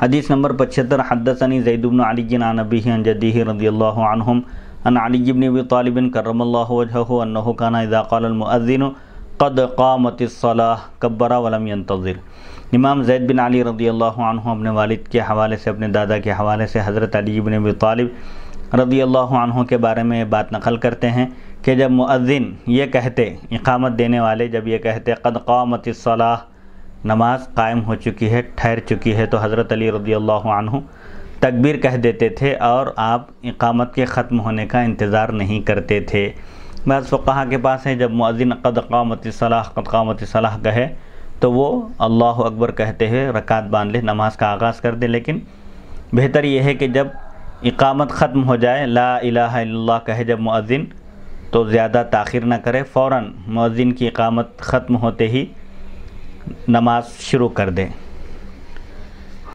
حدیث نمبر پچھتر حدثنی زید بن علی عن نبیہ عن جدیہ رضی اللہ عنہم ان علی طالب کرم اللہ وجہہو انہو کانا اذا قال المؤذن قد قامت الصلاة کبرا ولم ينتظر امام زید بن علی رضی اللہ عنہ اپنے والد کے حوالے سے اپنے دادا کے حوالے سے حضرت علی بن ابی طالب رضی اللہ عنہ کے بارے میں بات نقل کرتے ہیں کہ جب مؤذن یہ کہتے اقامت دینے والے جب یہ کہتے قد قامت الصلاح نماز قائم ہو چکی ہے ٹھہر چکی ہے تو حضرت علی رضی اللہ عنہ تکبیر کہہ دیتے تھے اور آپ اقامت کے ختم ہونے کا انتظار نہیں کرتے تھے بعض فقہ کے پاس ہیں جب معذن قد قامت صلاح کہے تو وہ اللہ اکبر کہتے ہوئے رکعت باندھ لے نماز کا آغاز کر دے لیکن بہتر یہ ہے کہ جب اقامت ختم ہو جائے لا الہ الا اللہ کہے جب معذن تو زیادہ تاخیر نہ کرے فوراً معذن کی اقامت ختم ہوتے ہی नमाज शुरू कर दें